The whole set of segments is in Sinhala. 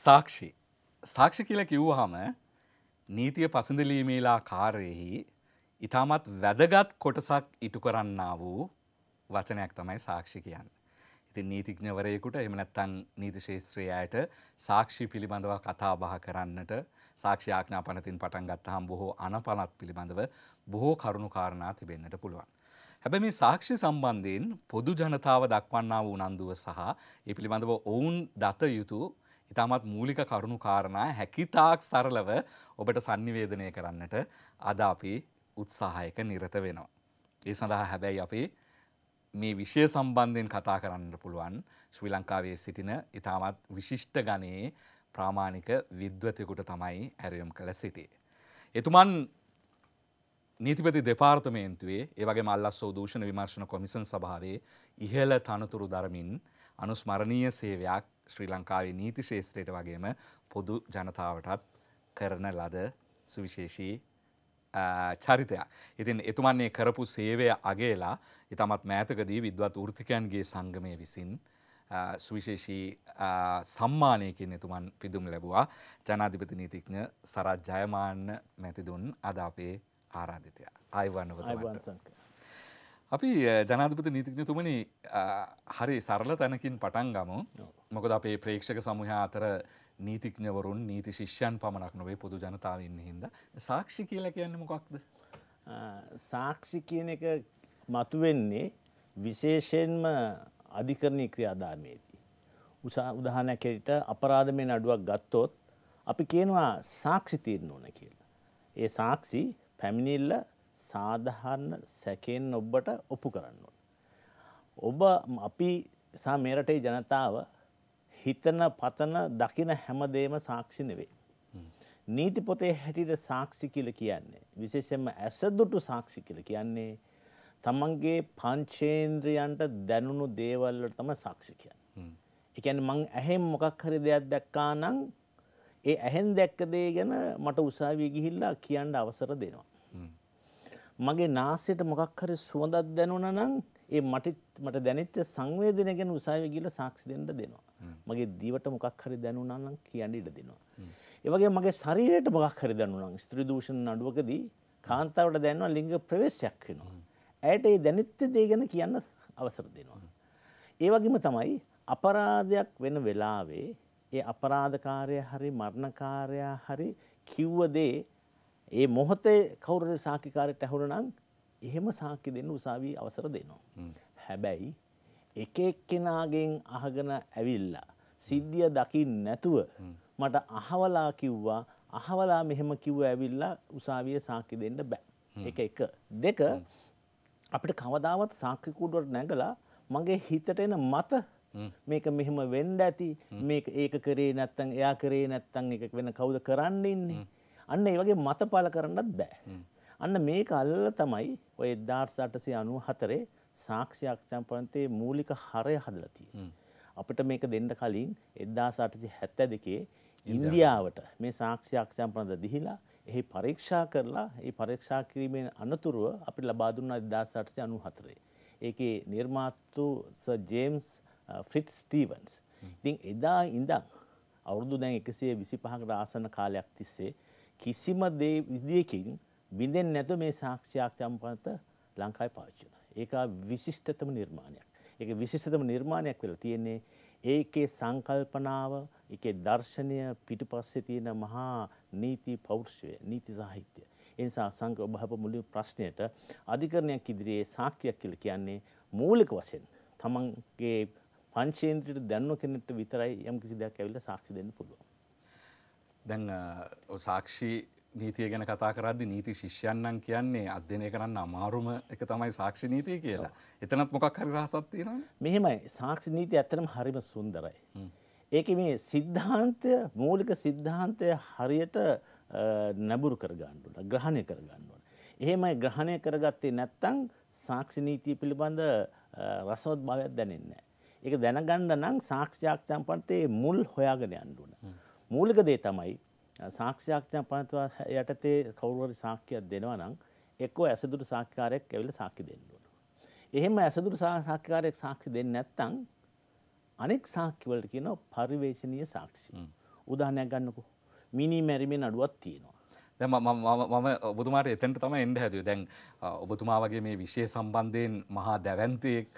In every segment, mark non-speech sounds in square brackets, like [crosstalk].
සාක්ෂි සාක්ෂි කියල කිව්වහම නීතිය පසඳලීමේලා කාර්යෙහි ඉතාමත් වැදගත් කොටසක් ඉටු කරන්න වූ වචනයක් තමයි සාක්ෂි කියන්න. ඉතින් නීතිඥවරයෙකුට එමනැත්තන් නීතිශේත්‍රයායට සාක්ෂි පිළිබඳව කතා බහ කරන්නට සාක්ෂ්‍යයාඥා පනතින් පටන් ගත්තහම් බොහෝ අනපනත් පිළිබඳව බොහෝ කරුණු කාරණා තිබෙන්න්නට පුළුවන්. හැබැ මේ සාක්ෂි සම්බන්ධයෙන් පොදු ජනතාව දක්වන්නා වූ උනන්දුව සහ ඒ පිළිබඳව ඔවුන් දත යුතු ඉතාමත් මූලික කරුණු කාරණා හැකිතාක් සරලව ඔබට සංනිවේදනය කරන්නට අද අපි උත්සාහයක නිරත වෙනවා. ඒ සඳහා හැබැයි අපි මේ විෂය සම්බන්ධයෙන් කතා කරන්න පුළුවන් ශ්‍රී ලංකාවේ සිටින ඉතාමත් විශිෂ්ට ගණයේ ප්‍රාමාණික විද්වතයකුට තමයි ඇරයම් කළ සිටේ. එතුමන් නීතිපති දෙපාර්තමේන්තුවේ ඒවගේ මල්ලස්සෝ දූෂණ විමර්ශණ කොමිසන් සභාවේ ඉහළ තනතුරු දරමින් අනුස්මරණීය සේවයක් ශ්‍රී ලංකාවේ නීති ශේෂත්‍රයට වගේම පොදු ජනතාවටත් කරන ලද සුවිශේෂී චරිතයක්. ඉතින් එතුමන්නේ කරපු සේවය අගේලා ඉතමත් මෑතකදී විද්වත් ෘතිකයන්ගේ සංගමය විසින් සුවිශේෂී සම්මානයකින් එතුමන් පිදුම් ලැබවා ජනාධිපති නීතිඥ සරත් ජයමාන්න මැතිදුන් අද අපේ ආරාධිතය. අයිවන්නවත. අපි ජනාධපති නීතිඥතුමනි හරි සරල තැනකින් පටන් ගමු මොකද අපේ ප්‍රේක්ෂක සමුහා අතර නීතිඥවරුන් නීති ශිෂ්‍යන් පමණක් නොවේ පොදු ජනතාව ඉන්න හින්ද සාක්ෂි කියලා කියන්න මොකක්ද සාක්ෂි කියන එක මතුවෙන්නේ විශේෂයෙන්ම අධිකරණය ක්‍රියාදාමයේදී. උසා උදාහනයක් කෙරට අපරාධමය නඩුවක් ගත්තොත් අපි කියනවා සාක්ෂි තීරණ ඕන කියලා. ඒ සාක්ෂි පැමිණිල්ල සාධාරණ සැකෙන් ඔබට ඔප්පු කරන්න ඔබ අපි සා මේරටේ ජනතාව හිතන පතන දකින හැමදේම සාක්ෂි නෙවේ. නීති පොතේ හැටියට සාක්ෂි කියල කියන්නේ. විශේෂෙන්ම ඇසදුටු සාක්ෂි කියල කියන්නේ තමන්ගේ පංචේන්ද්‍රයන්ට දැනුණු දේවල්ලට තම සාක්ෂි කියන්න. එකැන මං ඇහෙම් මොකක් හරි දෙයක් දැක්කා නම් ඒ ඇහෙන් දැක්ක දේ ගැන මට උසාවිය ගිහිල්ලා කියන්න අවසර දෙනවා. මගේ නාසයට මොකක් හරි සුවඳක් දැනුණා නම් ඒ මට මට දැනෙච්ච සංවේදනය ගැන උසාවි ගිහලා සාක්ෂි දෙන්න දෙනවා. මගේ දිවට මොකක් හරි දැනුණා නම් කියන්න ඉඩ දෙනවා. ඒ වගේ මගේ ශරීරයට මොකක් හරි දැනුණා නම් ස්ත්‍රී දූෂණ නඩුවකදී කාන්තාවට දැනෙනවා ලිංග ප්‍රවේශයක් වෙනවා. ඇයට ඒ දැනෙච්ච දේ ගැන කියන්න අවසර දෙනවා. ඒ වගේම තමයි අපරාධයක් වෙන වෙලාවේ ඒ අපරාධකාරය හරි මරණකාරයා හරි කිව්ව දේ ඒ මොහොතේ කවුරුර සාකිකාරයට ඇහුරනම් එහෙම සාක්කි දෙන්න උසාවී අවසර දෙනවා. හැබැයි එක එක්කෙනාගෙන් අහගෙන ඇවිල්ලා. සිද්ධිය දකි නැතුව මට අහවලා කිව්වා අහවලා මෙහෙම කිව්ව ඇවිල්ලා උසාවිය සාක්කි දෙන්න බෑ. එක එක. දෙක අපිට කවදාවත් සාක්‍රිකූඩුවට නැගලා මගේ හිතට එන මත මේක මෙහෙම වෙන්ඩ ඇති මේක ඒක කරේ නැත්තං එයා කරේ නැත්තං එක වෙන කවුද කරන්න ඉන්නේ. අන්න ඒ වගේ මත පල කරන්නත් බෑ. අන්න මේ කල්ල තමයි ඔය එද්දාට සටසය අනු හතරේ සාක්ෂයක්ෂම්පරන්තේ මූලික හරය හදලතිය. අපිට මේක දෙන්න කලින් එද්දා සටසි හැත්ත දෙකේ ඉන්දියාවට මේ සාක්ෂයක්ෂම්පරන්ද දිහිලා එහි පරීක්ෂා කරලා ඒ පරීක්ෂා කිරීමෙන් අනතුරුව අපි ලබාදුන්න එදදාසටසය අනු හතරේ. ඒකේ නිර්මාත්තු ජේම්ස් ෆිට් ස්ටීවන්ස්. ඉතින් එදා ඉඳක් අවුරුදු දැන් එකසේ විසි පහකට ආසන කාලයක් තිස්සේ කිසිම දේ විදියකින් බිඳෙන් නැත මේ සාක්ෂයක් සම්පත ලංකායි පාච්චන. ඒක විශිෂ්ටතම නිර්මාණයක්. එක විශිෂතම නිර්මාණයක් වෙලා තියෙන්නේ ඒකේ සංකල්පනාව එකේ දර්ශනය පිටු පස්සේ තියෙන මහා නීති පෞරුෂය නීති සාහිත්‍යය. එනිසා සංක ඔබහප මුලින් ප්‍රශ්නයට අධිකරණයක් ඉදිරියේ සාක්කයක් කියල කියන්නේ මූලික වශයෙන් තමන්ගේ පංචේන්ත්‍රයට දැන්ව කෙනෙට විතරයි යම් කිසි දෙයක් ඇවිල්ලා සාක්ෂි දෙන්න පුළුවන්. දැන් සාක්ෂි නීතිය ගැන කතා කරද්දි නීති ශිෂ්‍යයන්නම් කියන්නේ අධ්‍යයනය කරන්න අමාරුම එක තමයි සාක්ෂි නීතිය කියලා. එතනත් මොකක් හරි රහසක් තියෙනවද? මෙහෙමයි සාක්ෂි නීතිය ඇත්තටම හරිම සුන්දරයි. ඒකේ මේ සිද්ධාන්තය මූලික සිද්ධාන්තය හරියට නැඹුරු කර ගන්න ඕන. ග්‍රහණය කර ගන්න ඕන. එහෙමයි ග්‍රහණය කරගත්තේ නැත්නම් සාක්ෂි නීතිය පිළිබඳ රසවත් භාවයක් දැනෙන්නේ නැහැ. ඒක දැනගන්න නම් සාක්ෂි ආක්ෂම්පන්තේ මුල් හොයාගෙන යන්න ඕන. මූලික දේ තමයි සාක්ෂ්‍යක්ඥා පනත්වා යටතේ කවුරුවරි සාක්කයක් දෙනවා නම් එක්කෝ ඇසදුරු සාක්කාරයක් ඇවිල්ලා සාක්ෂි දෙන්න ඕන. එහෙම ඇසදුරු සාක්කාරයක් සාක්ෂි දෙන්නේ නැත්නම් අනෙක් සාක්ෂි වලට කියනවා පරිවේශනීය සාක්ෂි. උදාහරණයක් ගන්නකෝ. මිනි මැරිමේ නඩුවක් තියෙනවා. දැන් මම ඔබතුමාට එතනට තමයි එන්න හැදුවේ. දැන් ඔබතුමා වගේ මේ විෂය සම්බන්ධයෙන් මහා දැවැන්තයෙක්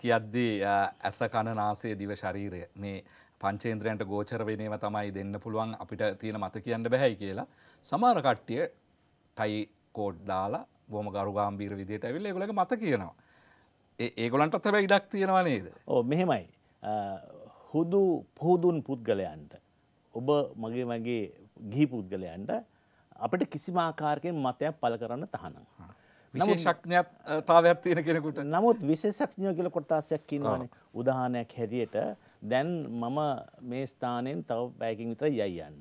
කියද්දී ඇස කන නාසය දිව ශරීරය මේ පංචේන්ද්‍රයන්ට ගෝචර වෙනේම තමයි දෙන්න පුළුවන් අපිට තියෙන මත කියන්න බැහැයි කියලා සමහර කට්ටිය ටයි කෝඩ් දාලා බොහොම ගරුගාම්බීර විදියට ඇවිල්ලා ඒගොල්ලගේ මත කියනවා. ඒ ඒගොල්ලන්ටත් හැබැයි ඉඩක් තියෙනවා නේද? ඔව් මෙහෙමයි. හුදු පුහුදුන් පුද්ගලයන්ට ඔබ මගේ මගේ ගිහි පුද්ගලයන්ට අපිට කිසිම ආකාරයකින් මතයක් පළ කරන්න තහනම්. විශේෂඥයක් තාවයක් තියෙන කෙනෙකුට. නමුත් විශේෂඥය කියලා කොටසක් කියනවානේ. උදාහරණයක් හැටියට දැන් මම මේ ස්ථානයෙන් තව පැයකින් විතර යයි යන්න.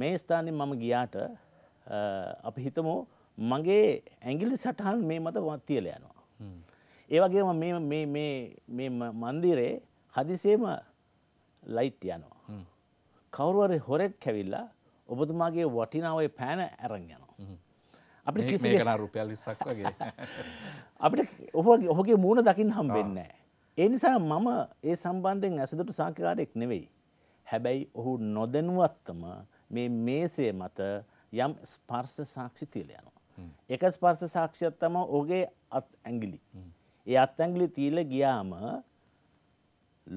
මේ ස්ථානයෙන් මම ගියාට අපි හිතමු මගේ ඇගිලි සටහන් මේ මත තියල යනවා. ඒවගේම මේ මන්දිරේ හදිසේම ලයිට් යනවා. කවරුවර හොරෙක් කැවිල්ලා ඔබතුමාගේ වටිනාවේ පෑන ඇරං යනවා. අපි කිසි රුපියල් ස්සක් වගේ [laughs] අපිට ඔහගේ මුණ දකිින් හම් වෙන්නෑ. ඒ නිසා මම ඒ සම්බන්ධයෙන් ඇසදුට සාකකාරයෙක් නෙවෙයි. හැබැයි ඔහු නොදැනුවත්තම මේ මේසේ මත යම් ස්පර්ස සාක්ෂි තියල යනවා. එක ස්පර්ස සාක්ෂියත් තම ඔගේ අත් ඇගිලි. ඒ අත් ඇංගිලි තීල ගියාම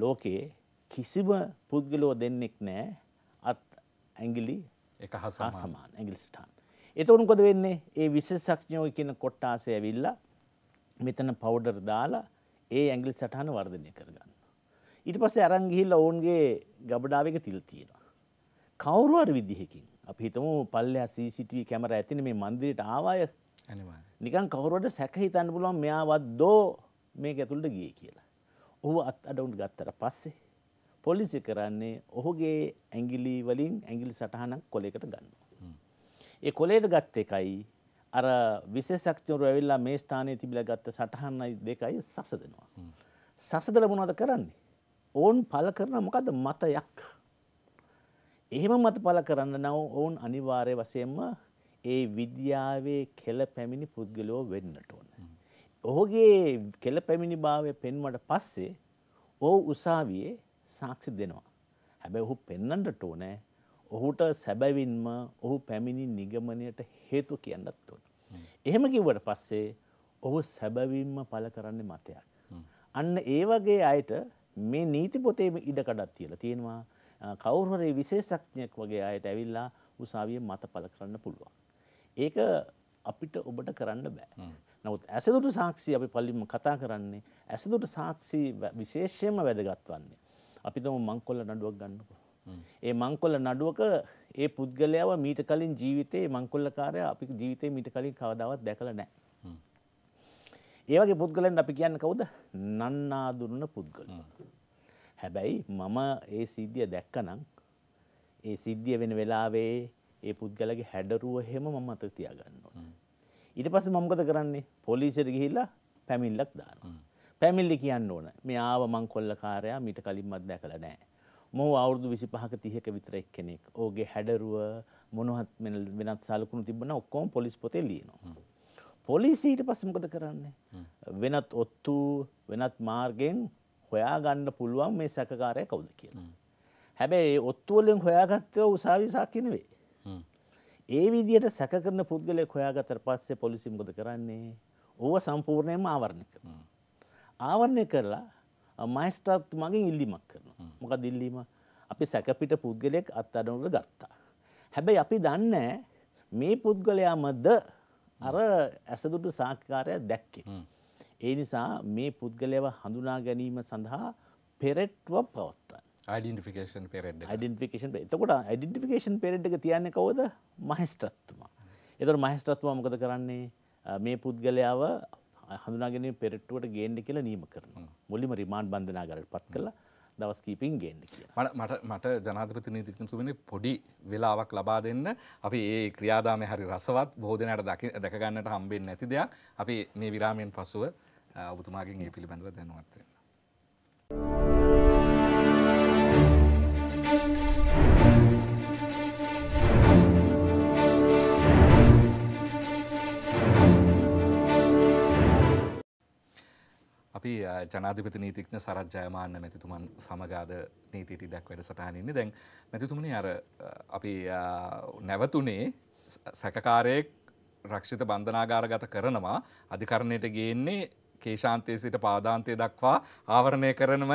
ලෝකයේ කිසිම පුද්ගලෝ දෙන්නෙක් නෑ අත් ඇගිලි එක හසා සමාන ඇගිලිස්ටාන්. එතවුන් කොද වෙන්නේ ඒ විශෂක්ෂඥෝ කියන කොට්ටාසය ඇවිල්ලා මෙතන පවඩර් දාලා ඒ ඇගිල් සටහන වර්ධනය කරගන්න. ඊට පස්සේ අරන් ගිහිල්ලා ඔවුන්ගේ ගබඩාවක තිල් තියෙනවා. කවුරුවර විදිහකින් අපි හිතමු පල්ලෙහා CCTV කැමර ඇතින මේ මන්දිරයට ආවාය නිකන් කවුරුවට සැක හිතන්න පුළුවන් මෙයාවත් දෝ මේක ඇතුළට ගියේ කියලා. ඔහු අත් අඩවුන් ගත්තට පස්සේ පොලිසි කරන්නේ ඔහුගේ ඇගිලි වලින් ඇගිලි සටහනක් කොලේකට ගන්නවා. ඒ කොලේට ගත්ත එකයි අර විශේෂඥවරු ඇවිල්ලා මේ ස්ථානයේ තිබිලා ගත්ත සටහනයි දෙකයි සසදෙනවා. සසදලා මොනවද කරන්නේ? ඕන් පළ කරන මොකද මතයක්. එහෙම මත පළ කරන්න නම් ඕන් අනිවාර්ය වශයෙන්ම ඒ විද්‍යාවේ කෙල පැමිණි පුද්ගලයෝ වෙන්නට ඕන. ඔහුගේ කෙල පැමිණි භාවය පෙන්වට පස්සේ ඕ උසාවියේ සාක්ෂි දෙනවා. හැබැයි ඔහු පෙන්නන්නට ඕනෑ ඔහුට සැබැවින්ම ඔහු පැමිණි නිගමනයට හේතු කියන්නත් ඕන. එහෙම කිව්වට පස්සේ ඔහු සැබැවින්ම පල කරන්නේ මතයක්. අන්න ඒ වගේ අයට මේ නීති පොතේ ඉඩකඩත් කියලා තියෙනවා කවුරුහරේ විශේෂඥයක් වගේ අයට ඇවිල්ලා උසාවිය මත පල කරන්න පුළුවන්. ඒක අපිට ඔබට කරන්න බෑ. නමුත් ඇසදුට සාක්ෂි අපි පල්ලිම කතා කරන්නේ ඇසදුට සාක්ෂි විශේෂයම වැදගත් වන්නේ. අපි තම මංකොල්ල නඩුවක් ගන්නකෝ. ඒ මංකොල්ල නඩුවක ඒ පුද්ගලයාව මීට කලින් ජීවිතේ මංකොල්ලකාරය අපි ජීවිතේ මීට කලින් කවදාවත් දැකලා නැහැ. ඒ වගේ පුද්ගලයන් අපි කියන්නේ කවුද? නන්නාඳුනන පුද්ගල. හැබැයි මම ඒ සිද්ධිය දැක්කනම් ඒ සිද්ධිය වෙන වෙලාවේ ඒ පුද්ගලගේ හැඩරුව හැම මම අතක තියාගන්න ඕනේ. ඊට පස්සේ මම මොකද කරන්නේ? පොලිසියට ගිහිල්ලා පැමිණිල්ලක් දානවා. පැමිණිලි කියන්න ඕන. මේ ආව මංකොල්ලකාරයා මීට කලින්වත් දැකලා නැහැ. මොහු අවුරුදු 25ක 30ක විතර එක්කෙනෙක්. ඕගේ හැඩරුව මොනවත් වෙනත් සලකුණු තිබුණා ඔක්කොම පොලිස් පොතේ ලියනවා. පොලිසිය ඊට පස්සේ මොකද කරන්නේ? වෙනත් ඔත්තු වෙනත් මාර්ගෙන් හොයා ගන්න පුළුවන් මේ සැකකාරයා කවුද කියලා. හැබැයි ඔත්තු වලින් හොයාගත්තේ උසාවි සාක්ෂි නෙවෙයි. ඒ විදිහට සැක කරන පුද්ගලයෙක් හොයාගත්තට පස්සේ පොලිසිය මොකද කරන්නේ? ඕව සම්පූර්ණයෙන්ම ආවරණය කරනවා. ආවරණය කරලා මයිස්ට්‍රක්් මගේ ඉල්ලිමක් කරන මොක දිල්ලීම අපි සැකපිට පුද්ගලයෙක් අත් අඩනුට ගත්තා. හැබැයි අපි දන්නේ මේ පුද්ගලයාමද අර ඇසදුටු සාකාරය දැක්කේ. ඒ නිසා මේ පුද්ගලයව හඳුනා ගැනීම සඳහා පෙරෙට්ව පවත්තන්. ඩිකේන් පෙරෙඩ් ඩිකේන් එතකොට ඩිටිකේන් පෙරෙඩ් එක තියන්න කවද මහිස්ට්‍රත්තුමා. එතට මහිස්ට්‍රත්තුවා මොකද කරන්නේ මේ පුද්ගලයාව හඳුනාගෙන පෙරට්ටුවට ගේන්න කියලා නීම කරන මුලිම රිමාන්් බන්ධනාගරට පත් කළ දවස් කීපින් ගේන්න කිය මට මට ජනාධපති නීතිකතුමනි පොඩි වෙලාවක් ලබා දෙන්න අපි ඒ ක්‍රියාදාම හරි රසවත් බෝධනයට දකි දැකගන්නට හම්බෙන් නැති දෙයක් අපි මේ විරාමයෙන් පසුව ඔබතුමාගේ ඒ පිළිබඳව දැනුවත්වේ අපි ජනාධිපති නීතිඥ සරත් ජයමාන්න මැතිතුමන් සමගාද නීතිටිඩක් වැඩ සටහනන්නේ දැන් මැතිතුමනි අර අපි නැවතුනේ සැකකාරයෙක් රක්ෂිත බන්ධනාගාරගත කරනවා අධිකරණයට ගේන්නේ කේෂාන්තයේ සිට පාදාන්තය දක්වා ආවරණය කරනම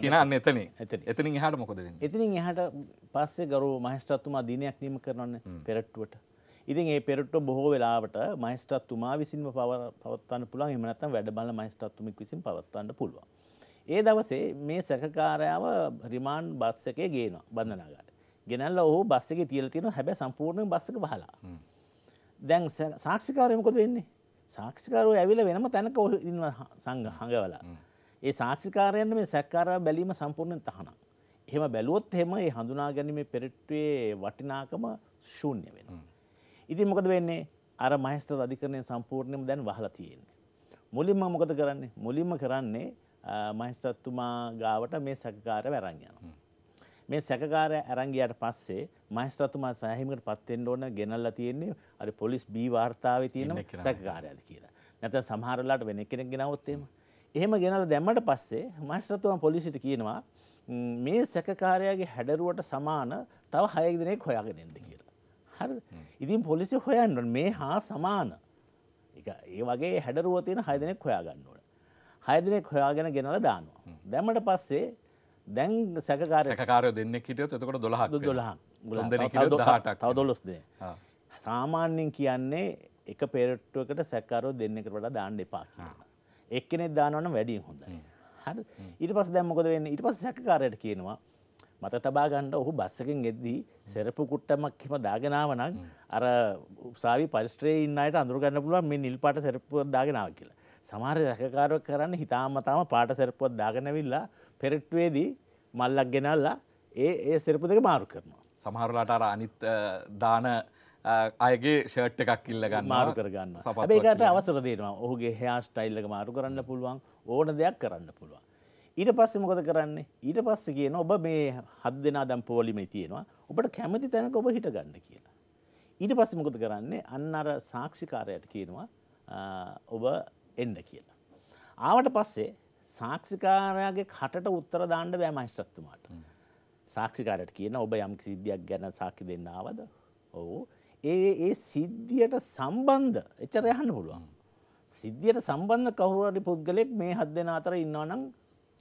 කියෙන එතන එතනින් එහට මොකද එතනින් එහට පස්සේ ගරු මහස්ටත්තුමා දිනයක් නීම කරනන්න පෙරට්ටුවට ඉතින් ඒ පෙරට්ට බොහෝ වෙලාවට මහිස්ත්‍රත්තුමා විසින්ම පවත්වන්න පුළුවන් එමනත්තම් වැඩබල මහිස්ත්‍රත්තුමික් විසින් පවත්වන්න පුළුවන්. ඒ දවසේ මේ සැකකාරයාව රිමාන්් බස් එකේ ගේනවා බඳනාගට. ගෙනල්ල ඔහු බස් එක තියල තියෙන හැබැ සම්පූර්ණ බස්සක බහලා. දැන් සාක්ෂිකාරයමකොද වෙන්නේ සාක්ෂිකරුව ඇවිල වෙනම තැනක ඔ ඉන්න සංග හඟවලා. ඒ සාක්ෂිකාරයන්න මේ සැක්කාර බැලීම සම්පූර්ණයෙන් තහනම්. එහෙම බැලුවොත් හෙම ඒ හඳුනා ගැනීම පෙරට්ටුවේ වටිනාකම ශූන්‍ය වෙනවා. ඉතින් මොකද වෙන්නේ අර මහස්තර අධිකරණය සම්පූර්ණයම දැන් වහලා තියෙන්නේ. මුලින්ම මොකද කරන්නේ? මුලින්ම කරන්නේ මහස්ත්‍රතුමා ගාවට මේ සැකකාරය වරන් යනවා. මේ සැකකාරය අරන් ගියාට පස්සේ මහස්ත්‍රතුමා සෑහීමකටපත් වෙන්න ඕන ගෙනල්ලා තියෙන්නේ අර පොලිස් B වාර්තාවේ තියෙන සැකකාරයද කියලා. නැත්නම් සමහර වෙලාවට වෙන කෙනෙක් ගෙනවොත් එහෙම. එහෙම ගෙනල්ලා දැම්මට පස්සේ මහස්ත්‍රතුමා පොලිසියට කියනවා මේ සැකකාරයාගේ හැඩරුවට සමාන තව 6 දිනක් හොයාගෙන ඉන්න කියලා. හරි ඉතින් පොලිසි හොයන්නට මේ හා සමාන ඒ වගේ හැඩරුව තියෙන හයදනෙක් හොයාගන්න ඕන හයදනෙක් හොයාගෙන ගෙනල දානවා දැමට පස්සේ දැන් සැකාරකාරය දෙන්න හිටියොත් එතකොට දොළහක් දොළහ තවදොලොස්දේ සාමාන්‍යෙන් කියන්නේ එක පෙරට්ටුවකට සැකරෝ දෙන්නෙකට වඩා දාන්න එපා කියලා එක්කෙනෙක් දානවන වැඩිය හොඳ හරි ඊට පස් දැම්මකොද වෙන්න ඉට පස් සැකකාරයට කියනවා මත තබා ගන්න ඔහු බස්සකින් එද්දී සෙරපු කුට්ටමක් හිම දාගෙනාව නම් අර උසාවි පරිස්ට්‍රේ ඉන්න අයට අඳුරගන්න පුළුවන් මේ නිල් පාට සෙරපුවක් දාගෙනාව කියලා. සමහර රැකකාරව කරන්න හිතාමතාම පාට සෙරපුවක් දාගෙනවිල්ලා පෙරට්ටුවේදී මල්ලක් ගෙනල්ලා ඒ ඒ සෙරපු දෙක මාරු කරනවා. සමහරලාට අර අනිත් දාන අයගේ ෂර්ට් එකක් ඉල්ලගන්න මාරු කරගන්න සබේකට අවසර දෙනවා ඔහුගේ හයා ස්ටයිල්ලක මාරු කරන්න පුළුවන් ඕන දෙයක් කරන්න පුළුවන් ඊට පස්සේ මොකද කරන්නේ ඊට පස්සේ කියන ඔබ මේ හත් දෙනා දැන් පෝලිමේ තියෙනවා ඔබට කැමති තැනක ඔබ හිට ගන්න කියලා ඊට පස්සේ මොකද කරන්නේ අන්න අර සාක්ෂිකාරයට කියනවා ඔබ එන්න කියලා ආවට පස්සේ සාක්ෂිකාරයාගේ කටට උත්තර දාන්න බෑ මහේස්ත්‍රාත්තුමාට සාක්ෂිකාරයට කියන ඔබ යම් සිද්ධියක් ගැන සාක්ෂි දෙන්න ආවද ඔව් ඒ ඒ සිද්ධියට සම්බන්ධ එච්චර යහන්න පුළුවන් සිද්ධියට සම්බන්ධ කවුරු හරි පුද්ගලෙක් මේ හත් දෙනා අතර ඉන්නවා නම්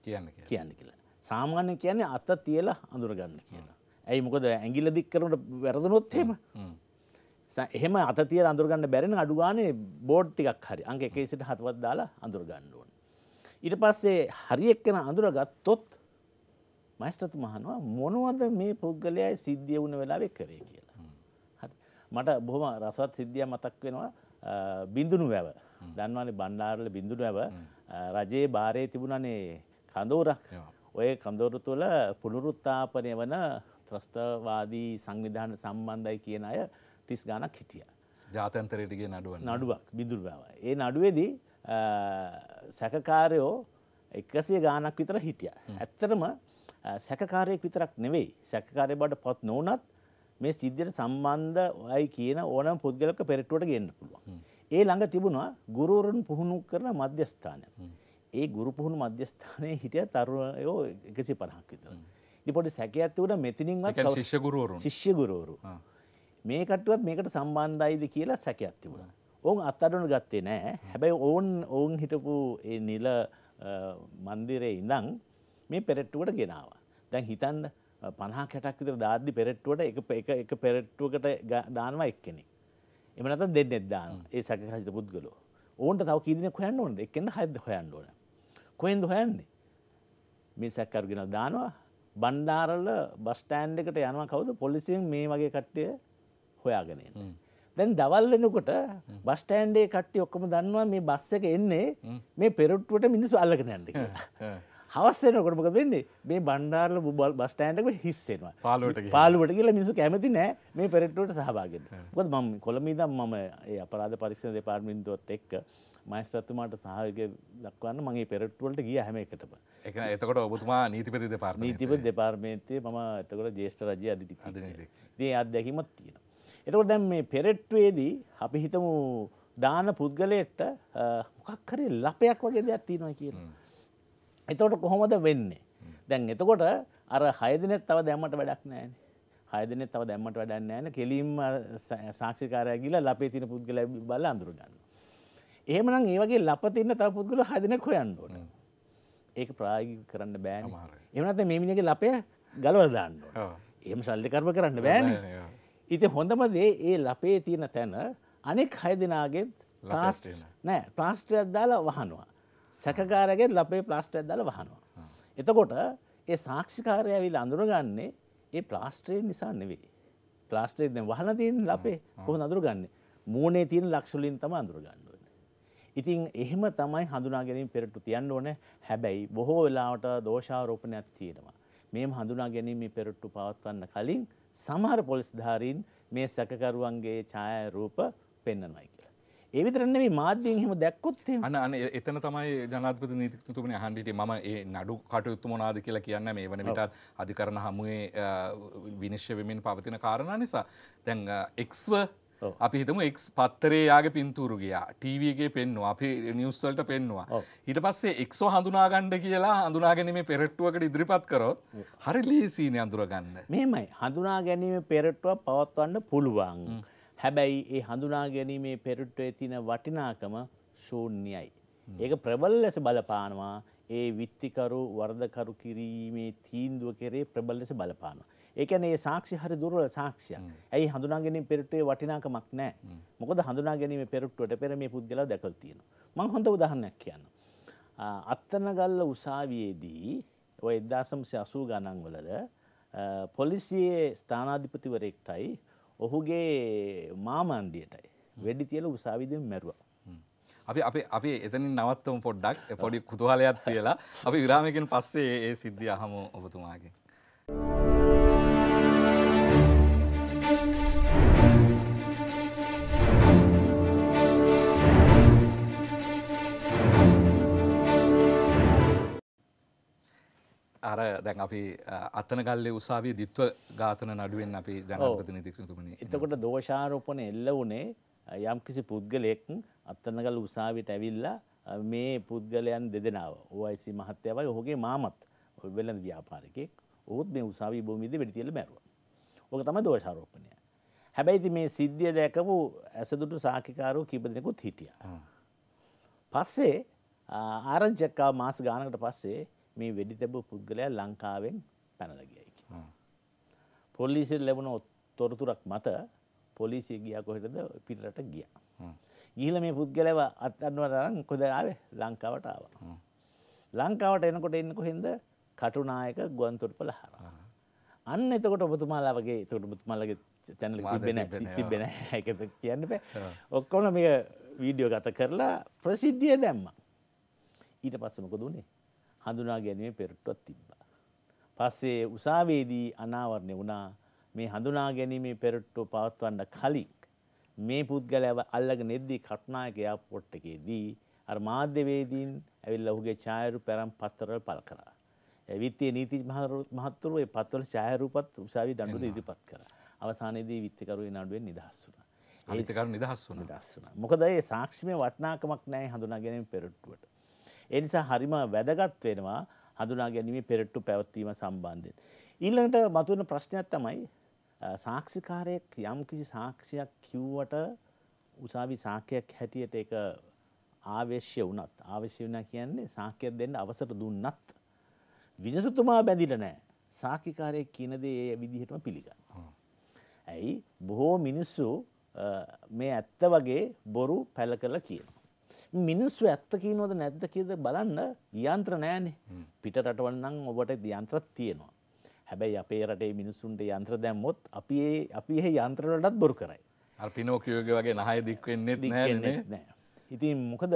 කියන්න කියන්න කියලා. සාමාන්‍ය කියන්නේ අත තියලා අඳුරගන්න කියලා. ඇයි මොකද ඇගිල දික් කරනට වැරදනොත් හෙම එහෙම අත තිය අඳුරගන්න බැරෙන අඩුගානේ බෝඩ් ටිකක් හරි අංක එකේසිට හතවත් දාලා අඳුරගන්න ඕන. ඊට පස්සේ හරි එක්කෙන අඳුරගත්තොත් මයිස්ටතු මහනවා මොනවද මේ පුද්ගලයයි සිද්ධිය වුණ වෙලාවෙ කරේ කියලා. මට බොහොම රසවත් සිද්ධිය මතක් වෙනවා බිඳුණු වැව දන්වානේ බණ්ඩාරල බිඳුණු වැව රජයේ භාරය තිබුණනේ කඳවුරක් ඔය කඳවුරු තුළ පුනරුත්තාපනය වන ත්‍රස්තවාදී සංවිධාන සම්බන්ධයි කියන අය තිස් ගණක් හිටිය. ජාතන්තරයටගේ නඩුව නඩුවක් බිදුල්බව. ඒ නඩුවේදී සැකකාරයෝ එකසේ ගානක් විතර හිටිය. ඇත්තරම සැකකාරයෙක් විතරක් නෙවෙයි සැකකාරය බට පොත් නොවනත් මේ සිද්ධියට සම්බන්ධ ඔයි කියන ඕනම් පුද්ගලක පෙරටුවට ගන්න පුළුවන්. ඒ ළඟ තිබුණා ගුරුවරුන් පුහුණු කරන මධ්‍යස්ථානය. ඒ ගුරු පුහුණු මධ්‍යස්ථානයේ හිටිය තරුණයෝ එකසි පණහක් විතර. ඉපොඩි සැකඇත්ත වුට මෙතිනින්වත් ශිෂ්‍යගුරුවරු ශිෂ්‍යගුරුවරු. මේ කටුවත් මේකට සම්බන්ධයිද කියලා සැකයක් තිබුණ. ඔවුන් අත්තඩනු ගත්තේ නෑ හැබැයි ඔවුන් ඔවුන් හිටපු නිල මන්දිරේ ඉඳං මේ පෙරෙට්ටුවට ගෙනවා. දැන් හිතන්න පණහා කැටක් විතර දාද්දි පෙරෙට්ටුවට එක එක පෙරෙට්ටුවකට දානවා එක්කෙනෙක්. එම නැත දෙන්නෙත් දාන ඒ සැකසිත පුද්ගලෝ. ඕන්ට තව කීදනෙක් හොයන්න ඕනද එකන්න හද හොයන්න ඕන. කොහෙන්ද හොයන්නේ මේ සැකරු ගෙනල් දානවා බණ්ඩාරල බස් ස්ටෑන්ඩ් එකට යනවා කවුද පොලිසියෙන් මේ වගේ කට්ටිය හොයාගෙන එන්නේ. දැන් දවල් වෙනකොට බස් ස්ටෑන්ඩේ කට්ටිය ඔක්කොම දන්නවා මේ බස් එක එන්නේ මේ පෙරට්ටුවට මිනිස්සු අල්ලගෙන යන්න කියලා. හවස් වෙනකොට මොකද වෙන්නේ? මේ බණ්ඩාරල බස් ස්ටෑන්ඩ් එක හිස් වෙනවා. පාළුවට පාළුවට කියලා මිනිස්සු කැමති නෑ මේ පෙරට්ටුවට සහභාගී වෙන්න. මොකද මම කොළඹ ඉඳන් මම ඒ අපරාධ පරීක්ෂණ දෙපාර්තමේන්තුවත් එක්ක මයිස්ත්‍රත්තුමාට සහයක දක්වන්න මගේ පෙරට්වලට ගිය හැම එකටම එක එතකොට ඔබතුමා නීතිපති දෙපාර නීතිප දෙපාර්මේන්තේ ම එතකොට ජේෂ්ට රජය අධිති දේ අත්දැකීමත් තියෙන. එතකොට දැන් මේ පෙරෙට්වේදී අපි හිතමු දාන පුද්ගලයට මොකක්හරි ලපයක් වගේ දෙයක් තියෙනවා කියන. එතකොට කොහොමද වෙන්නේ. දැන් එතකොට අර හයදනෙත් තව දැමට වැඩක් නෑන. හයදනෙත් තව දැම්මට වැඩන්න ෑන කෙලින්ම සාක්ෂිකාරය ගිලා ලපේ තින පුද්ගල බල අඳුරගන්න. එහෙමනම් ඒ වගේ ලපතින්න තව පුද්ගල හදනක් හොයන්න ඕන. ඒක ප්‍රායෝගික කරන්න බෑනේ. එහෙම නැත්නම් මේ මිනිහගේ ලපය ගලවලා දාන්න ඕන. එහෙම සල්ලි කර්ම කරන්න බෑනේ. ඉතින් හොඳම දේ ඒ ලපේ තියෙන තැන අනෙක් හය දෙනාගේ ප්ලාස්ටර් නෑ ප්ලාස්ටරයක් දාලා වහනවා. සැකකාරගේ ලපේ ප්ලාස්ටරයක් දාලා වහනවා. එතකොට ඒ සාක්ෂිකාරය ඇවිල්ලා අඳුරගන්නේ ඒ ප්ලාස්ටරේ නිසා නෙවෙයි. ප්ලාස්ටරේ දැන් වහලා තියෙන ලපේ කොහොමද අඳුරගන්නේ? මූණේ තියෙන ලක්ෂ වලින් තමයි අඳුරගන්නේ. ඉතින් එහෙම තමයි හඳුනාගැනීම පෙරටු තියන්න ඕනේ. හැබැයි බොහෝ වෙලාවට දෝෂාරෝපණයක් තියෙනවා. මේ හඳුනා ගැනීම පෙරට්ටු පවත්වන්න කලින් සමහර පොලිස්ධාරීන් මේ සැකකරුවන්ගේ ඡාය රූප පෙන්වනවායි කියලා. ඒ විතරක් නෙමෙයි මාධ්‍යයෙන් එහෙම දැක්කොත් එහෙම. අන අන එතන තමයි ජනාධිපති නීතිතුමනි අහන්න හිටියේ මම ඒ නඩු කටයුතු මොනවාද කියලා කියන්න මේ වෙන විටත් අධිකරණ හමුවේ විනිශ්චය වෙමින් පවතින කාරණා නිසා. දැන් එක්ස්ව අපි හිතම එක් පත්තරේයාගේ පින්තුරු ගියා ටීවගේ පෙන්වා අපි නිියස්සල්ට පෙන්වා ඊට පස්සේ එක්ෝ හඳුනාගණ්ඩ කියලා හඳුනාගැන මේ පෙරට්ටුවකට ඉදිරිපත් කරොත් හරි ලේසිීනය අඳුරගන්න මෙමයි හඳුනා ගැනීම පෙරට්ටුව පවත්වන්න පුළුවන් හැබැයි ඒ හඳුනා ගැනීමේ පෙරට්ටුව ඇතින වටිනාකම ශූන්‍යයි ඒක ප්‍රබල් ලෙස බලපානවා ඒ විත්තිකරු වර්ධකරු කිරීමේ තීන්දුව කෙරේ ප්‍රබල් ලෙස බලපානවා ඒ කියන්නේ මේ සාක්ෂි හරි දුර්වල සාක්ෂියක්. ඇයි හඳුනා ගැනීම පෙරට්ටුවේ වටිනාකමක් නැහැ. මොකද හඳුනා ගැනීම පෙරට්ටුවට පෙර මේ පුද්ගලයා දැකලා තියෙනවා. මම හොඳ උදාහරණයක් කියන්නම්. අත්තනගල්ල උසාවියේදී ඔය 1980 ගණන් වලද පොලිසියේ ස්ථානාධිපතිවරයෙක්ටයි ඔහුගේ මාමන්දියටයි වෙඩි තියලා උසාවියෙන් මැරුවා. අපි අපි අපි එතනින් නවත්තමු පොඩ්ඩක් පොඩි කුතුහලයක් තියලා අපි විරාමයකින් පස්සේ ඒ සිද්ධිය අහමු ඔබතුමාගෙන්. Thank you. දැන් අපි අත්තනගල්ලේ උසාවිය දිත්ව ඝාතන නඩුවෙන් අපි ජනප්‍රතිනිධිතුමනි. එතකොට දෝෂාරෝපණ එල්ල වුණේ යම්කිසි පුද්ගලයෙක් අත්තනගල් උසාවියට ඇවිල්ලා මේ පුද්ගලයන් දෙදෙනාව OIC මහත්තයවයි ඔහුගේ මාමත් වෙළඳ ව්‍යාපාරිකයෙක් ඔහුත් මේ උසාවි භූමියේදී වෙඩි තියලා මැරුවා. ඕක තමයි දෝෂාරෝපණය. හැබැයි මේ සිද්ධිය දැකපු ඇසදුටු සාක්ෂිකාරෝ කීප දෙනෙකුත් හිටියා. පස්සේ ආරංචිකව මාස ගානකට පස්සේ මේ වෙඩි තැබූ පුද්ගලයා ලංකාවෙන් පැනලා ගියයි කියලා. පොලිසියට ලැබුණ තොරතුරක් මත පොලිසිය ගියා කොහෙටද පිටරට ගියා. ගිහිල්ලා මේ පුද්ගලයාව අත්අඩුවට අරන් කොහෙද ආවේ ලංකාවට ආවා. ලංකාවට එනකොට එන්නේ කොහෙන්ද? කටුනායක ගුවන්තොටුපළ හරහා. අන්න එතකොට ඔබතුමාලා වගේ එතකොට ඔබතුමාලගේ channel එක තිබ්බේ නැහැ තිබ්බේ නැහැ ඒක කියන්න බෑ. ඔක්කොම මේ වීඩියෝ ගත කරලා ප්‍රසිද්ධිය දැම්මා. ඊට පස්සේ මොකද උනේ? හඳුනා ගැනීම පෙරටුවක් තිබ්බා. පස්සේ උසාවේදී අනාවරණය වුණා මේ හඳුනා ගැනීමේ පෙරට්ටුව පවත්වන්න කලින් මේ පුද්ගලයව අල්ලගෙන එද්දී කටුනායක එයාපෝට් එකේදී අර මාධ්‍යවේදීන් ඇවිල්ලා ඔහුගේ ඡායාරූප පරම්පතරවල පළ කරා. විත්තිය නීති මහත්වරු ඒ පත්වල ඡායාරූපත් උසාවි දඬුවම ඉදිරිපත් කරා. අවසානයේදී විත්තිකරු ඒ නඩුවෙන් නිදහස් වුණා. විත්තිකරු නිදහස් වුණා. නිදහස් වුණා. මොකද ඒ සාක්ෂිමේ වටිනාකමක් නැහැ හඳුනා ගැනීම පෙරට්ටුවට. ඒ නිසා හරිම වැදගත් වෙනවා හඳුනා ගැනීම පෙරට්ටු පැවැත්වීම සම්බන්ධයෙන්. ඊළඟට මතුවෙන ප්‍රශ්නයක් තමයි සාක්ෂිකාරයෙක් යම් කිසි සාක්ෂියක් කිව්වට උසාවි සාක්ෂයක් හැටියට ඒක ආවේශ්‍ය වුණත් ආවශ්‍ය වුණා කියන්නේ සාක්‍යයක් දෙන්න අවසර දුන්නත් විජසතුමා බැඳිලා නැහැ. සාක්ෂිකාරයෙක් කියන දේ ඒ විදිහටම පිළිගන්න. ඇයි බොහෝ මිනිස්සු මේ ඇත්ත වගේ බොරු පැල කළ කියන. මිනිස්සු ඇත්ත කියනවද නැද්ද කියද බලන්න යන්ත්‍ර නෑනේ පිට රටවන්නම් ඔබට යන්ත්‍රත් තියෙනවා. හැබැයි අපේ රටේ මිනිස්සුන්ට යන්ත්‍ර දැම්මොත් අපි අපි ඒ යන්ත්‍රවලටත් බොරු කරයි. අර පිනෝකියෝග වගේ නහය දික්වෙන්නේ නෑ. ඉතින් මොකද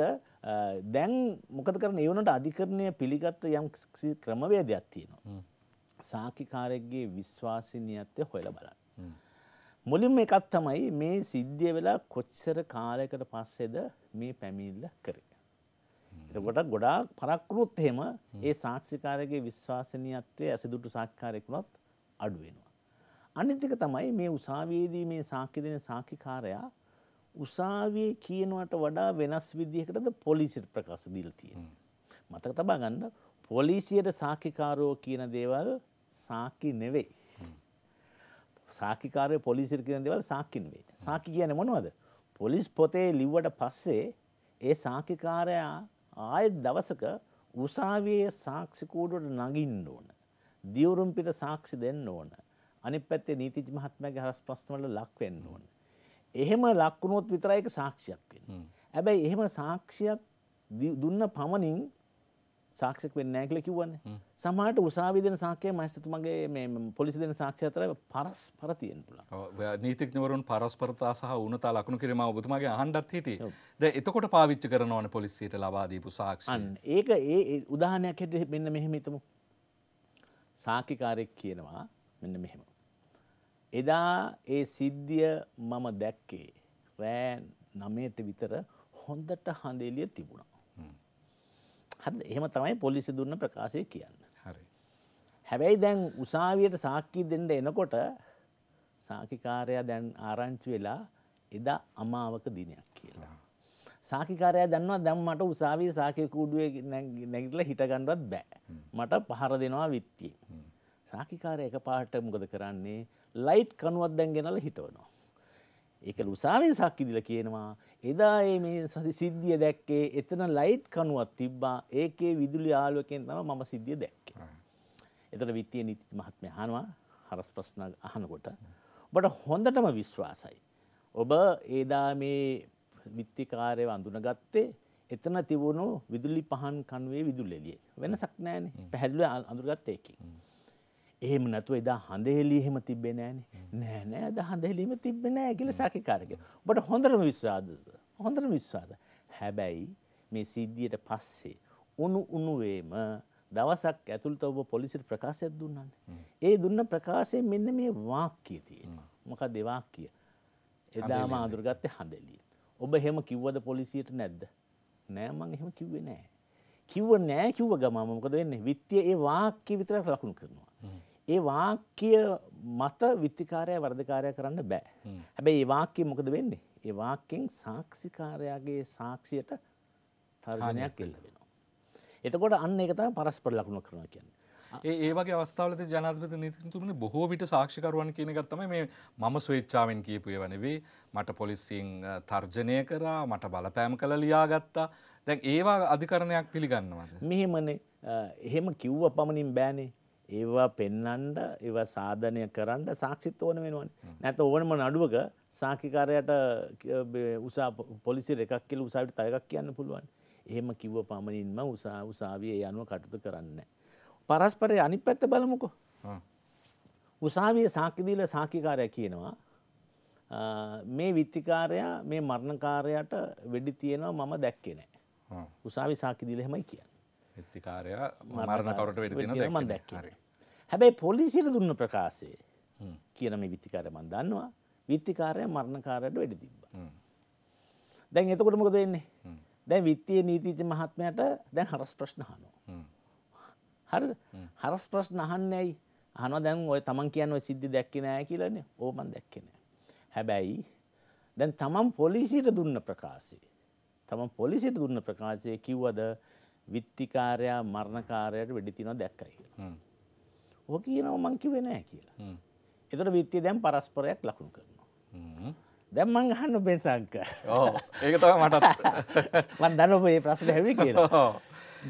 දැන් මොකද කරන ඒවනට අධිකරණය පිළිගත්ත යම් ක්‍රමවේදයක් තියෙනවා. සාකිකාරයක්ගේ විශ්වාසිනීයත්වය හොයලා බලන්න. මුලින්ම එකක් තමයි මේ සිද්ධිය වෙලා කොච්චර කාලයකට පස්සේද මේ පැමිල්ල කරේ. එතකොට ගොඩාක් පරක්කරුත් එහෙම ඒ සාක්ෂිකාරගේ විශ්වාසනීයත්වය ඇසදුටු සාක්කාරයෙකුනොත් අඩුවෙනවා. අනිතික තමයි මේ උසාවේදී මේ සාක්්‍ය දෙන සාක්කිකාරයා උසාවිය කියනවට වඩා වෙනස් විදිහකටද පොලිසිට ප්‍රකාශ දීලා තියෙනවා. මතක තබා ගන්න පොලිසියට සාක්කිකාරෝ කියන දේවල් සාක්කි නෙවෙයි. සාකිකාරය පොලිසිර කියන දෙවල් සාක්කින් වේ. සාකි කියන මොනවද. පොලිස් පොතේ ලිව්වට පස්සේ ඒ සාකිකාරයා ආයෙත් දවසක උසාවියේ සාක්ෂිකූඩුවට නගින්න ඕන. දියවරුම් පිට සාක්ෂි දෙන්න ඕන. අනිත් පැත්තේ නීතිජ මහත්මයාගේ හරස් ප්‍රශ්න වල ලක් වෙන්න ඕන. එහෙම ලක් වුණොත් විතරයි ඒක සාක්ෂියක් වෙන්නේ. හැබැයි එහෙම සාක්ෂියක් දුන්න පමණින් සාක්ෂක වෙන්න ඇකල කිවන්න සමහට උසාවිදන සාක්‍යය මයිස්තතුමගේ මේ පොලිසි දෙන සාක්ෂය අතර පරස් පරතියෙන් පුල නීතිකනවරුන් පරස්පරතා සහ උනතා ලක්ුණු කිරීම ඔබතුමගේ හන්ඩත් හිටිය ද එතකොට පාවිච්ච කරනවන පොලිසිට ලබාදීපු සාක්ෂන් ඒක ඒ උදාහනයක් හෙට මෙන්න මෙහෙමිතමු සාකිකාරෙක් කියනවා මෙන්න මෙහෙම. එදා ඒ සිද්ධිය මම දැක්කේ රෑ නමයට විතර හොඳට හඳේලිය තිබුණා. හරි එහෙම තමයි පොලිසි දුන්න ප්‍රකාශය කියන්න. හරි. හැබැයි දැන් උසාවියට සාක්කි දෙන්න එනකොට සාකිකාරයා දැන් ආරංචි වෙලා එදා අමාවක දිනයක් කියලා. සාකිකාරය දන්නවා දැම් මට උසාවී සාකය කූඩුවේ නැගිටල හිටගණ්ඩුවත් බෑ. මට පහර දෙනවා විත්තිය. සාකිකාරය එක පාට මොකද කරන්නේ ලයිට් කනුවත් දැන්ගෙනල හිටවනවා. ඒක ලුසාවෙන් සක්කිදිල කියනවා එදා මේ සති සිද්ධිය දැක්කේ එතන ලයිට් කනුවක් තිබ්බා ඒකේ විදුලි ආලුවකෙන් තම මම සිද්ධිය දැක්කේ. එතන විත්තිය නීති මහත්මය හනවා හරස් ප්‍රශ්න අහනකොට. ඔබට හොඳටම විශ්වාසයි. ඔබ ඒදා මේ විත්තිකාරය අඳුනගත්තේ එතන තිබුණු විදුලි පහන් කනුවේ විදුල් එලිය. වෙනසක් නෑනේ පැහැදිලි අඳුරගත් ඒකින්. එහෙම නැතුව එදා හඳෙහෙලි එහෙම තිබ්බේ නෑනේ නෑ නෑ අද හඳෙහෙලිම තිබ්බේ නෑ කියලා සාකච්ඡාකාරක. ඔබට හොඳටම විශ්වාසද? හොඳටම විශ්වාස. හැබැයි මේ සිද්ධියට පස්සේ උණු උණු වේම දවසක් ඇතුළත ඔබ පොලිසියට ප්‍රකාශයක් දුන්නානේ. ඒ දුන්න ප්‍රකාශයෙන් මෙන්න මේ වාක්‍යය තියෙනවා. මොකක්ද ඒ වාක්‍යය? එදාම අඳුරගත්තේ හඳෙලිය. ඔබ එහෙම කිව්වද පොලිසියට නැද්ද? නෑ මං එහෙම කිව්වේ නෑ. කිව්ව නෑ කිව්ව ගමම මොකද වෙන්නේ? විත්‍ය ඒ වාක්‍ය විතරක් ලකුණු කරනවා. ඒ වාක්‍ය මත විත්තිකාරය වර්ධකාරය කරන්න බෑ. හැබැයි ඒ වාක්‍ය මොකද වෙන්නේ. ඒ වාක්‍යෙන් සාක්ෂිකාරයාගේ සාක්ෂියට තර්ජනයක් එල්ල වෙනවා. එතකොට අන්න එක තමයි පරස්පර ලකුණු කරනවා කියන්නේ. ඒ වගේ අවස්ථාවලද ජනාධපති නීතිතුමනි බොහෝ විට සාක්ෂිකරුවන් කියන එකත් තමයි මේ මම ස්වේච්ඡාවෙන් කියපු ඒවා නෙවෙයි මට පොලිසියෙන් තර්ජනය කරා මට බලපෑම් කළා ලියාගත්තා දැන් ඒවා අධිකරණයක් පිළිගන්නවද මෙහෙමනේ එහෙම කිව්ව පමණින් බෑනේ ඒවා පෙන්නන්ඩ ඒවා සාධනය කරන්න සාක්ෂිත් ඕන වෙනුවන් නැත ඕනම නඩුවක සාකිකාරයට උසා පොලිසි එකක් කියල උසාවිට තයකක් කියන්න පුළුවන් එහෙම කිව්ව පමණින්ම උසා උසාවිය යනුව කටුතු කරන්න. පරස්පරය අනි පැත්ත බලමුකෝ උසාවිය සාකිදීල සාකිකාරය කියනවා මේ විත්තිකාරයා මේ මරණකාරයට වෙඩි තියෙනවා මම දැක්කෙනෑ උසාවි සාකිදිල හෙමයි කිය එත්තිකාරයා මරණකවට වැඩ මන් දැක් හැබැයි පොලිසිට දුන්න ප්‍රකාශය කියනම විත්තිකාරය මන් දන්නවා විත්තිකාරය මරණකාරයට වැඩ තිබ්බ දැන් එතකොට මොක දෙන්නේ දැන් විත්තිය නීතිීති මහත්මයට දැන් හරස් ප්‍රශ්නහනෝ හරි හරස් ප්‍රශ්න අහන්නයි අහන දැන් ඔය තමන් කියන්න සිද්ධි දැක්කනෑ කියලන ඕමන් දැක්කෙන හැබැයි දැන් තමන් පොලිසිට දුන්න ප්‍රකාශේ තමන් පොලිසිට දුන්න ප්‍රකාශය කිව්වද විත්තිකාරයා මරණකාරයට වැඩි තියෙනවා දැක්කයි කියලා. ඔක කියනවා මං කිව්වේ නෑ කියලා. එතකොට විත්තිය දැන් පරස්පරයක් ලකුණු කරනවා. දැන් මං අහන්න බෙන් සංක. ඔව් ඒක තමයි මටත් [laughs] මං දන්නවා මේ ප්‍රශ්නේ හැවි කියලා.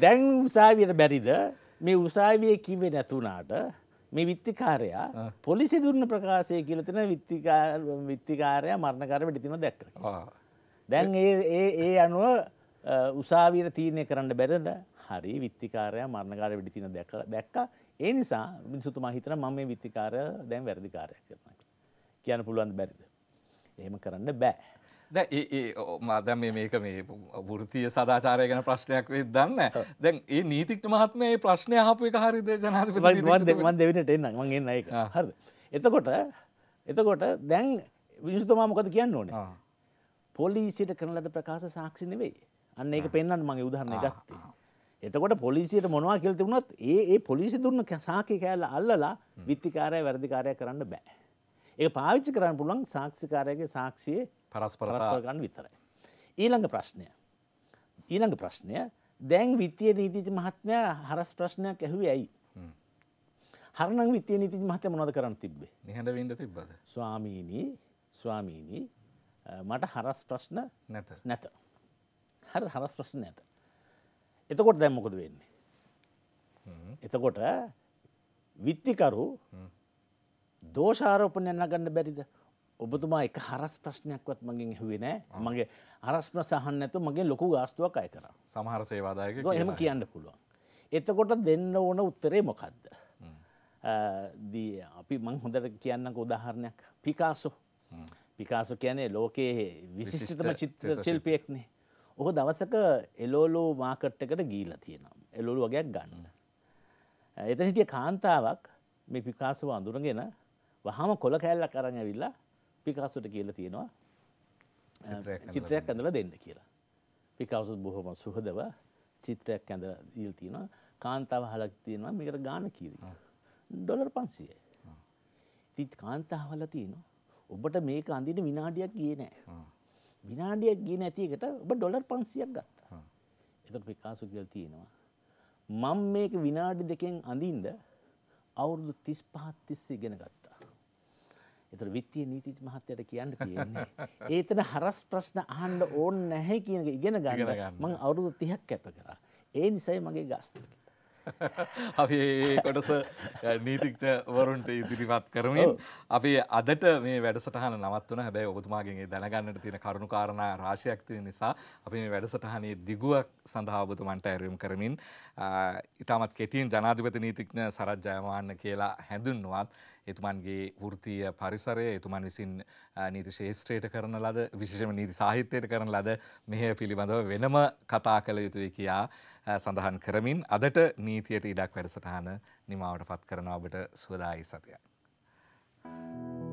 දැන් උසාවියට බැරිද මේ උසාවියේ කිව්වේ නැතුණාට මේ විත්තිකාරයා පොලිසි දුන්න ප්‍රකාශය කියලතන විත්තිකාරයා මරණකාර වැඩිතින දැක්ක. දැන් ඒ අනුව උසාවියට තීරණය කරන්න බැරද හරි විත්තිකාරය මරණකාර වැඩි තින දැක දැක්ක ඒ නිසා මිනිසුතුමා හිතන මම මේ විත්තිකාරය දැන් වැරදිකාරයක් කරන කියන්න පුළුවන් බැරිද. එහෙම කරන්න බෑ. මදැ මේක මේ ෘතිය සදාචාරය ගැන ප්‍රශ්නයක් වේ දන්න දැන් ඒ නීතික්ට මහත්ම ඒ ප්‍රශ්නය හපු එක හරිද ජනාතිපතිවන් දෙවිනට එන්න මගේන්න එක හරද. එතකොට එතකොට දැන් විනිසතුමා මොකද කියන්න ඕනේ. පොලිසිට කරන ලද ප්‍රකාශ සාක්ෂි නෙවෙයි. අන්න ඒක පෙන්න්න මගේ උදහරණ ගත්තේ. එතකොට පොලිසියට මොනවා කියල තිබුණොත් ඒ පොලිසි දුන්න සාකි කෑල්ල අල්ලලා විත්තිකාරය වැරදිකාරය කරන්න බෑ. ඒ පාවිච්චි කරන්න පුළන් සාක්ෂිකාරයගේ සාක්ෂයේ පරස් පරස්පරගන්න විතරයි. ඊළඟ ප්‍රශ්නය. ඊළඟ ප්‍රශ්නය දැන් විත්තිය නීතිච මහත්මය හරස් ප්‍රශ්නයක් ඇහුව ඇයි. හරන විත්තිය නීති මහතය මොද කරන්න තිබේ නිහට වඩ තිබද ස්වාමීණී ස්වාමීණී මට හරස් ප්‍රශ්න නැත නැත. හරි හරස් ප්‍රශ්න ඇත. එතකොට දැම් මොකද වෙන්නේ. එතකොට විත්තිකරු දෝෂාරෝපණයන්න ගන්න බැරිද ඔබතුමා එක හරස් ප්‍රශ්නයක්වත් මගින් හුවේ නෑ මගේ හරස් ප්‍රසාහන් ඇතු මගේ ලොකු ගාස්තුවක් අය කර සමහර සේවාදායක හෙම කියන්න පුළුවන්. එතකොට දෙන්න ඕන උත්තරේ මොකක්ද. දී අපි මං හොඳට කියන්න උදාහරණයක් පිකාසෝ පිකාසු කියනේ ලෝකයේ විශිෂ්ටතම චිත්‍ර ශිල්පයෙක්නේ ඕක දවසක එලෝලෝ මාකට් එකට ගීල තියෙනම් එලොලු වගයක් ගන්න. එත හිටිය කාන්තාවක් මේ පිකාසුව අඳුරගෙන වහම කොල කැල්ලක් අරං ඇවිල්ලා පිකාසුට කියලා තියෙනවා චිත්‍රයක් ඇඳල දෙන්න කියලා. පිකවසුත් බොහොම සුහදව චිත්‍රයක් ඇඳ දීල් තියෙනවා කාන්තාව හලක් තියෙනවා මේකට ගාන කීද. ඩොලර් පන්සිය. තිත් කාන්තාවල තියනවා ඔබට මේක අඳින විනාඩියක් ගිය නෑ. විනාඩියක් ගිය නැති එකට ඔබ ඩොලර් 500ක් ගත්තා. එතකොට පිකාසෝ කියලා තියෙනවා මම මේක විනාඩි දෙකෙන් අඳින්න අවුරුදු 35 30 ඉගෙන ගත්තා. ඒතර විත්තිය නීතිජ මහත්තයට කියන්න තියෙන්නේ [laughs] ඒතන හරස් ප්‍රශ්න අහන්න ඕනේ නැහැ කියන එක ඉගෙන ගන්න මම අවුරුදු 30ක් කැප කරා. ඒ නිසයි මගේ ගස්තුක. [laughs] අපි කොටස නීතික්ටවරුන්ට ඉදිරිපත් කරමින් අපි අදට මේ වැඩසටහන නවත්වන හැබැයි ඔබතුමාගේ දැනගන්නට තියෙන කරුණු කාරණ රාශයක් තියෙන නිසා අපි මේ වැඩසටහනේ දිගුවක් සඳහා ඔබතුමන්ට ඇරයුම් කරමින් ඉතාමත් කෙටියෙන් ජනාධිපති නීතිඥ සරත් ජයමාන්න කියලා හැඳුන්වත් එතුමන්ගේ වෘතිය පරිසරය එතුමන් විසින් නීති ශේෂත්‍රයට කරන ලද විශෂම නීති සාහිත්‍යයට කරන ලද මෙහ පිළිබඳව වෙනම කතා කළ යුතුයි කියා සඳහන් කරමින් අදට නීතියට ඉඩක් වැඩසටහන නිමාවට පත් කරන ඔබට සුවදායි සතිය. Thank you.